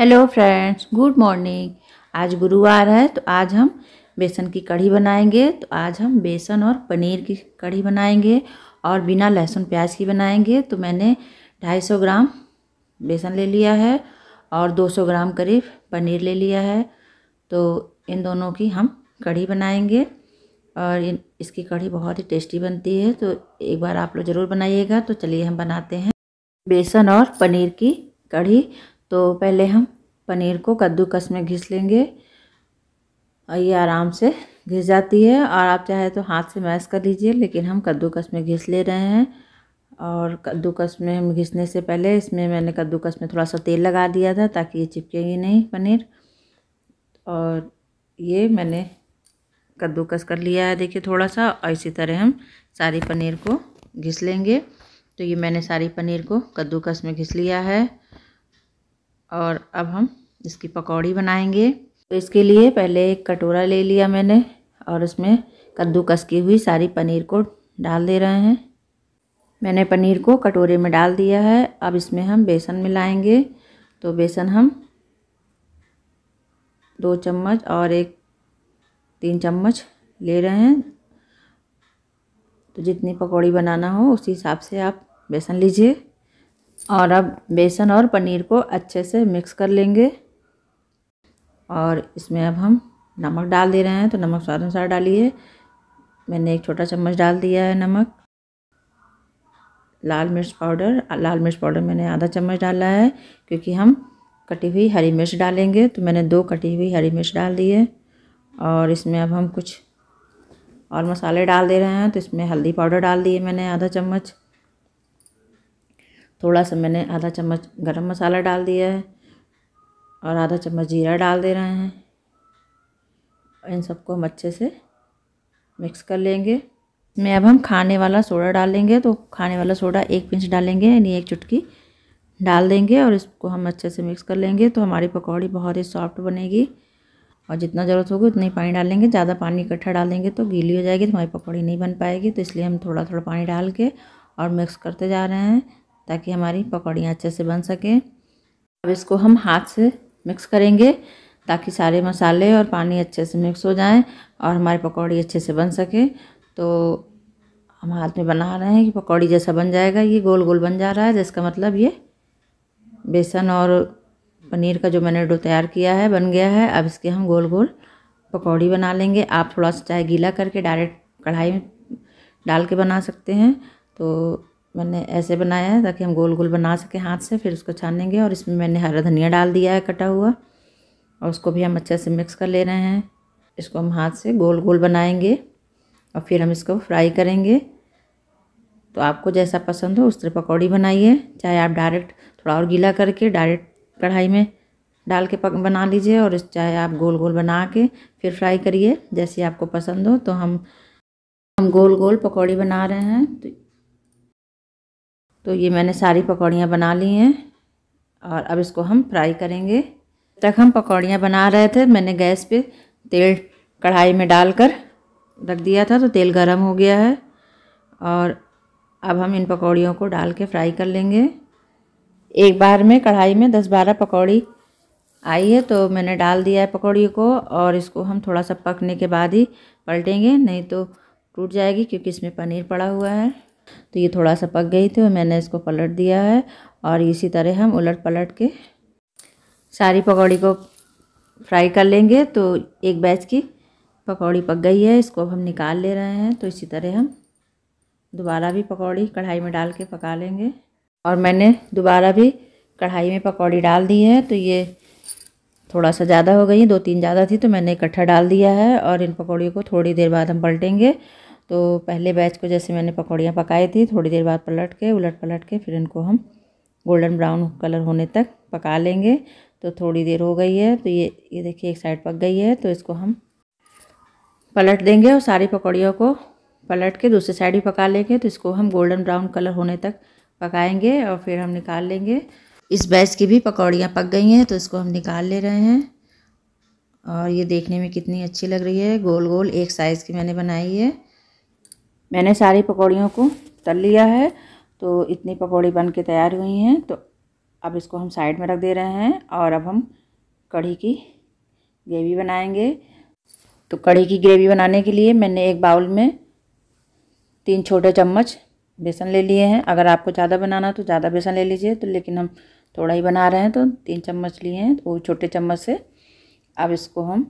hello friends good morning आज गुरुवार है तो आज हम बेसन की कढ़ी बनाएंगे तो आज हम बेसन और पनीर की कढ़ी बनाएंगे और बिना लहसुन प्याज की बनाएंगे तो मैंने 250 ग्राम बेसन ले लिया है और 200 ग्राम करीब पनीर ले लिया है तो इन दोनों की हम कढ़ी बनाएंगे और इन इसकी कढ़ी बहुत ही टेस्टी बनती है तो एक बार आप लोग ज़रूर बनाइएगा तो चलिए हम बनाते हैं बेसन और पनीर की कढ़ी तो पहले हम पनीर को कद्दूकस में घिस लेंगे और ये आराम से घिस जाती है और आप चाहे तो हाथ से मैश कर लीजिए लेकिन हम कद्दूकस में घिस ले रहे हैं और कद्दूकस में हम घिसने से पहले इसमें मैंने कद्दूकस में थोड़ा सा तेल लगा दिया था ताकि ये चिपकेगी नहीं पनीर और ये मैंने कद्दूकस कर लिया है देखिए थोड़ा सा और इसी तरह हम सारी पनीर को घिस लेंगे तो ये मैंने सारी पनीर को कद्दूकस में घिस लिया है और अब हम इसकी पकौड़ी बनाएंगे तो इसके लिए पहले एक कटोरा ले लिया मैंने और उसमें कद्दूकस की हुई सारी पनीर को डाल दे रहे हैं मैंने पनीर को कटोरे में डाल दिया है अब इसमें हम बेसन मिलाएंगे तो बेसन हम दो चम्मच और एक तीन चम्मच ले रहे हैं तो जितनी पकौड़ी बनाना हो उसी हिसाब से आप बेसन लीजिए और अब बेसन और पनीर को अच्छे से मिक्स कर लेंगे और इसमें अब हम नमक डाल दे रहे हैं तो नमक स्वाद अनुसार डालिए मैंने एक छोटा चम्मच डाल दिया है नमक लाल मिर्च पाउडर लाल मिर्च पाउडर मैंने आधा चम्मच डाला है क्योंकि हम कटी हुई हरी मिर्च डालेंगे तो मैंने दो कटी हुई हरी मिर्च डाल दी है और इसमें अब हम कुछ और मसाले डाल दे रहे हैं तो इसमें हल्दी पाउडर डाल दिए मैंने आधा चम्मच थोड़ा सा मैंने आधा चम्मच गरम मसाला डाल दिया है और आधा चम्मच जीरा डाल दे रहे हैं इन सबको हम अच्छे से मिक्स कर लेंगे मैं अब हम खाने वाला सोडा डालेंगे तो खाने वाला सोडा एक पिंच डालेंगे यानी एक चुटकी डाल देंगे और इसको हम अच्छे से मिक्स कर लेंगे तो हमारी पकौड़ी बहुत ही सॉफ्ट बनेगी और जितना ज़रूरत होगी उतना ही पानी डालेंगे ज़्यादा पानी इकट्ठा डालेंगे तो गीली हो जाएगी तो हमारी पकौड़ी नहीं बन पाएगी तो इसलिए हम थोड़ा थोड़ा पानी डाल के और मिक्स करते जा रहे हैं ताकि हमारी पकौड़ियाँ अच्छे से बन सकें अब इसको हम हाथ से मिक्स करेंगे ताकि सारे मसाले और पानी अच्छे से मिक्स हो जाएं और हमारी पकौड़ी अच्छे से बन सके तो हम हाथ में बना रहे हैं कि पकौड़ी जैसा बन जाएगा ये गोल गोल बन जा रहा है जिसका मतलब ये बेसन और पनीर का जो मैंने डो तैयार किया है बन गया है अब इसके हम गोल गोल पकौड़ी बना लेंगे आप थोड़ा सा चाहे गीला करके डायरेक्ट कढ़ाई में डाल के बना सकते हैं तो मैंने ऐसे बनाया है ताकि हम गोल गोल बना सकें हाथ से फिर उसको छानेंगे और इसमें मैंने हरा धनिया डाल दिया है कटा हुआ और उसको भी हम अच्छे से मिक्स कर ले रहे हैं इसको हम हाथ से गोल गोल बनाएंगे और फिर हम इसको फ्राई करेंगे तो आपको जैसा पसंद हो उस तरह पकौड़ी बनाइए चाहे आप डायरेक्ट थोड़ा और गीला करके डायरेक्ट कढ़ाई में डाल के पक बना लीजिए और चाहे आप गोल गोल बना के फिर फ्राई करिए जैसे आपको पसंद हो तो हम हम गोल गोल पकौड़ी बना रहे हैं तो तो ये मैंने सारी पकौड़ियाँ बना ली हैं और अब इसको हम फ्राई करेंगे तक हम पकौड़ियाँ बना रहे थे मैंने गैस पे तेल कढ़ाई में डालकर रख दिया था तो तेल गर्म हो गया है और अब हम इन पकौड़ियों को डाल के फ्राई कर लेंगे एक बार में कढ़ाई में दस बारह पकौड़ी आई है तो मैंने डाल दिया है पकौड़ी को और इसको हम थोड़ा सा पकने के बाद ही पलटेंगे नहीं तो टूट जाएगी क्योंकि इसमें पनीर पड़ा हुआ है तो ये थोड़ा सा पक गई थी और मैंने इसको पलट दिया है और इसी तरह हम उलट पलट के सारी पकौड़ी को फ्राई कर लेंगे तो एक बैच की पकौड़ी पक गई है इसको अब हम निकाल ले रहे हैं तो इसी तरह हम दोबारा भी पकौड़ी कढ़ाई में डाल के पका लेंगे और मैंने दोबारा भी कढ़ाई में पकौड़ी डाल दी है तो ये थोड़ा सा ज़्यादा हो गई है दो तीन ज़्यादा थी तो मैंने इकट्ठा डाल दिया है और इन पकौड़ियों को थोड़ी देर बाद हम पलटेंगे तो पहले बैच को जैसे मैंने पकौड़ियाँ पकाई थी थोड़ी देर बाद पलट के उलट पलट के फिर इनको हम गोल्डन ब्राउन कलर होने तक पका लेंगे तो थोड़ी देर हो गई है तो ये ये देखिए एक साइड पक गई है तो इसको हम पलट देंगे और सारी पकौड़ियों को पलट के दूसरी साइड भी पका लेंगे तो इसको हम गोल्डन ब्राउन कलर होने तक पकाएंगे और फिर हम निकाल लेंगे इस बैच की भी पकौड़ियाँ पक गई हैं तो इसको हम निकाल ले रहे हैं और ये देखने में कितनी अच्छी लग रही है गोल गोल एक साइज़ की मैंने बनाई है मैंने सारी पकौड़ियों को तल लिया है तो इतनी पकौड़ी बन के तैयार हुई हैं तो अब इसको हम साइड में रख दे रहे हैं और अब हम कढ़ी की ग्रेवी बनाएंगे तो कढ़ी की ग्रेवी बनाने के लिए मैंने एक बाउल में तीन छोटे चम्मच बेसन ले लिए हैं अगर आपको ज़्यादा बनाना तो ज़्यादा बेसन ले लीजिए तो लेकिन हम थोड़ा ही बना रहे हैं तो तीन चम्मच लिए हैं तो छोटे चम्मच से अब इसको हम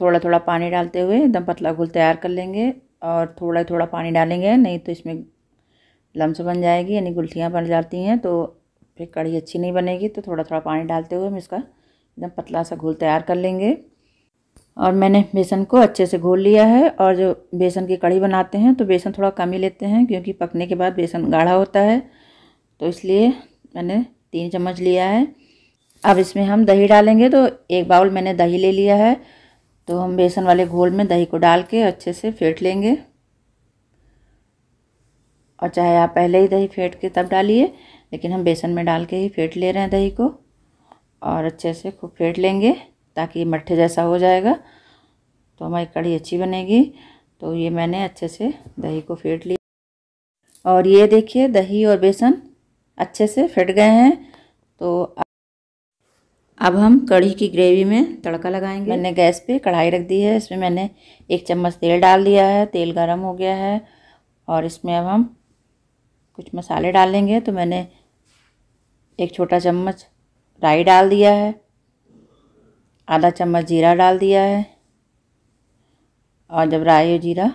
थोड़ा थोड़ा पानी डालते हुए एकदम पतला घोल तैयार कर लेंगे और थोड़ा थोड़ा पानी डालेंगे नहीं तो इसमें लम्स बन जाएगी यानी गुलटियाँ बन जाती हैं तो फिर कढ़ी अच्छी नहीं बनेगी तो थोड़ा थोड़ा पानी डालते हुए हम इसका एकदम पतला सा घोल तैयार कर लेंगे और मैंने बेसन को अच्छे से घोल लिया है और जो बेसन की कढ़ी बनाते हैं तो बेसन थोड़ा कम ही लेते हैं क्योंकि पकने के बाद बेसन गाढ़ा होता है तो इसलिए मैंने तीन चम्मच लिया है अब इसमें हम दही डालेंगे तो एक बाउल मैंने दही ले लिया है तो हम बेसन वाले घोल में दही को डाल के अच्छे से फेंट लेंगे और चाहे आप पहले ही दही फेंट के तब डालिए लेकिन हम बेसन में डाल के ही फेंट ले रहे हैं दही को और अच्छे से खूब फेंट लेंगे ताकि मट्ठे जैसा हो जाएगा तो हमारी कड़ी अच्छी बनेगी तो ये मैंने अच्छे से दही को फेंट लिया और ये देखिए दही और बेसन अच्छे से फेंट गए हैं तो अब हम कढ़ी की ग्रेवी में तड़का लगाएंगे मैंने गैस पे कढ़ाई रख दी है इसमें मैंने एक चम्मच तेल डाल दिया है तेल गर्म हो गया है और इसमें अब हम कुछ मसाले डालेंगे तो मैंने एक छोटा चम्मच राई डाल दिया है आधा चम्मच जीरा डाल दिया है और जब राई और जीरा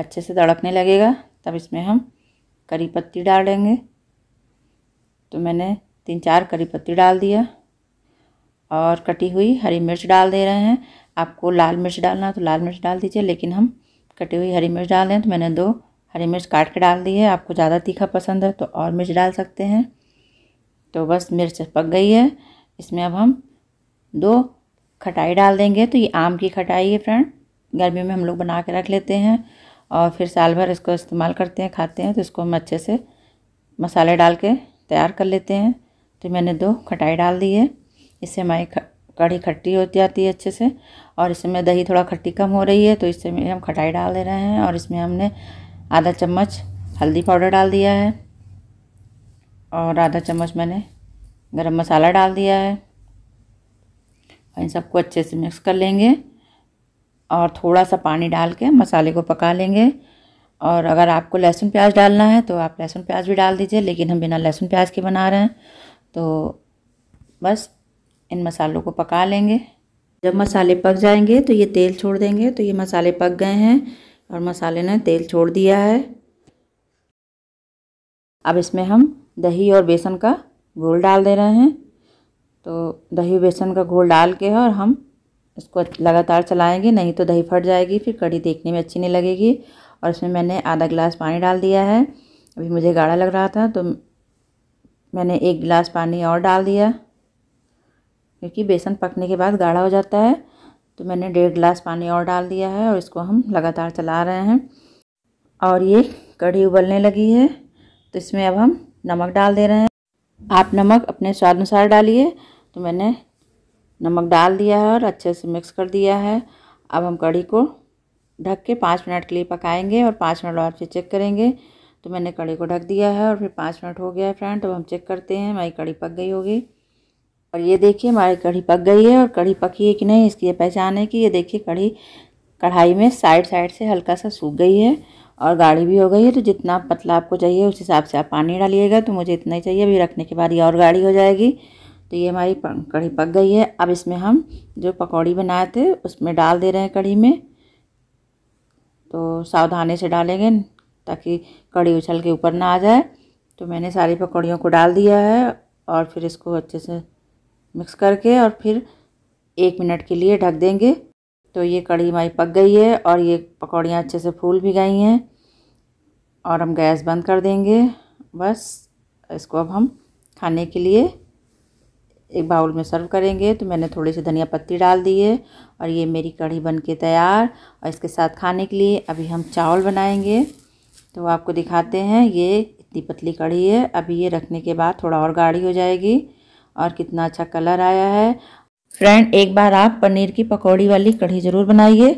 अच्छे से तड़कने लगेगा तब इसमें हम करी पत्ती डालेंगे तो मैंने तीन चार करी पत्ती डाल दिया और कटी हुई हरी मिर्च डाल दे रहे हैं आपको लाल मिर्च डालना तो लाल मिर्च डाल दीजिए लेकिन हम कटी हुई हरी मिर्च डाल दें तो मैंने दो हरी मिर्च काट के डाल दी है आपको ज़्यादा तीखा पसंद है तो और मिर्च डाल सकते हैं तो बस मिर्च पक गई है इसमें अब हम दो खटाई डाल देंगे तो ये आम की खटाई है फ्रेंड गर्मी में हम लोग बना के रख लेते हैं और फिर साल भर इसको इस्तेमाल करते हैं खाते हैं तो इसको हम अच्छे से मसाले डाल के तैयार कर लेते हैं तो मैंने दो खटाई डाल दी है इससे हमारी कड़ी खट्टी होती आती है अच्छे से और इसमें दही थोड़ा खट्टी कम हो रही है तो इससे में हम खटाई डाल दे रहे हैं और इसमें हमने आधा चम्मच हल्दी पाउडर डाल दिया है और आधा चम्मच मैंने गरम मसाला डाल दिया है और इन सबको अच्छे से मिक्स कर लेंगे और थोड़ा सा पानी डाल के मसाले को पका लेंगे और अगर आपको लहसुन प्याज डालना है तो आप लहसुन प्याज भी डाल दीजिए लेकिन हम बिना लहसुन प्याज के बना रहे हैं तो बस इन मसालों को पका लेंगे जब मसाले पक जाएंगे तो ये तेल छोड़ देंगे तो ये मसाले पक गए हैं और मसाले ने तेल छोड़ दिया है अब इसमें हम दही और बेसन का घोल डाल दे रहे हैं तो दही बेसन का घोल डाल के और हम इसको लगातार चलाएंगे नहीं तो दही फट जाएगी फिर कड़ी देखने में अच्छी नहीं लगेगी और इसमें मैंने आधा गिलास पानी डाल दिया है अभी मुझे गाढ़ा लग रहा था तो मैंने एक गिलास पानी और डाल दिया क्योंकि बेसन पकने के बाद गाढ़ा हो जाता है तो मैंने डेढ़ गिलास पानी और डाल दिया है और इसको हम लगातार चला रहे हैं और ये कढ़ी उबलने लगी है तो इसमें अब हम नमक डाल दे रहे हैं आप नमक अपने स्वाद अनुसार डालिए तो मैंने नमक डाल दिया है और अच्छे से मिक्स कर दिया है अब हम कढ़ी को ढक के पाँच मिनट के लिए पकाएंगे और पाँच मिनट और फिर चेक करेंगे तो मैंने कढ़ी को ढक दिया है और फिर पाँच मिनट हो गया है फ्रेंड अब हम चेक करते हैं हमारी कढ़ी पक गई होगी और ये देखिए हमारी कढ़ी पक गई है और कढ़ी पकी है कि नहीं इसकी ये पहचान है कि ये देखिए कढ़ी कढ़ाई में साइड साइड से हल्का सा सूख गई है और गाढ़ी भी हो गई है तो जितना पतला आपको चाहिए उस हिसाब से आप पानी डालिएगा तो मुझे इतना ही चाहिए अभी रखने के बाद ये और गाढ़ी हो जाएगी तो ये हमारी कढ़ी पक गई है अब इसमें हम जो पकौड़ी बनाए थे उसमें डाल दे रहे हैं कढ़ी में तो सावधानी से डालेंगे ताकि कड़ी उछल के ऊपर ना आ जाए तो मैंने सारी पकौड़ियों को डाल दिया है और फिर इसको अच्छे से मिक्स करके और फिर एक मिनट के लिए ढक देंगे तो ये कड़ी हमारी पक गई है और ये पकौड़ियाँ अच्छे से फूल भी गई हैं और हम गैस बंद कर देंगे बस इसको अब हम खाने के लिए एक बाउल में सर्व करेंगे तो मैंने थोड़ी सी धनिया पत्ती डाल दी है और ये मेरी कढ़ी बन के तैयार और इसके साथ खाने के लिए अभी हम चावल बनाएंगे तो आपको दिखाते हैं ये इतनी पतली कढ़ी है अभी ये रखने के बाद थोड़ा और गाढ़ी हो जाएगी और कितना अच्छा कलर आया है फ्रेंड एक बार आप पनीर की पकौड़ी वाली कढ़ी ज़रूर बनाइए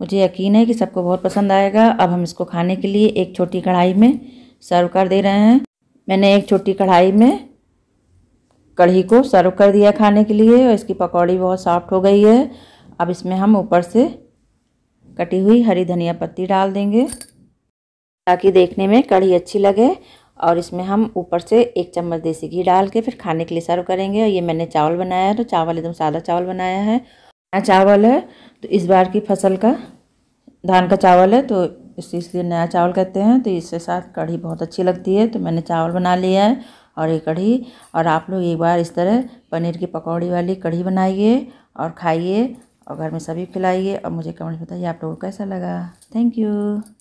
मुझे यकीन है कि सबको बहुत पसंद आएगा अब हम इसको खाने के लिए एक छोटी कढ़ाई में सर्व कर दे रहे हैं मैंने एक छोटी कढ़ाई में कढ़ी को सर्व कर दिया खाने के लिए और इसकी पकौड़ी बहुत सॉफ्ट हो गई है अब इसमें हम ऊपर से कटी हुई हरी धनिया पत्ती डाल देंगे ताकि देखने में कढ़ी अच्छी लगे और इसमें हम ऊपर से एक चम्मच देसी घी डाल के फिर खाने के लिए सर्व करेंगे और ये मैंने चावल बनाया है तो चावल एकदम सादा चावल बनाया है नया चावल है तो इस बार की फसल का धान का चावल है तो इसलिए नया चावल कहते हैं तो इसके साथ कढ़ी बहुत अच्छी लगती है तो मैंने चावल बना लिया है और ये कढ़ी और आप लोग एक बार इस तरह पनीर की पकौड़ी वाली कढ़ी बनाइए और खाइए और घर में सभी खिलाइए और मुझे कमेंट बताइए आप लोगों को कैसा लगा थैंक यू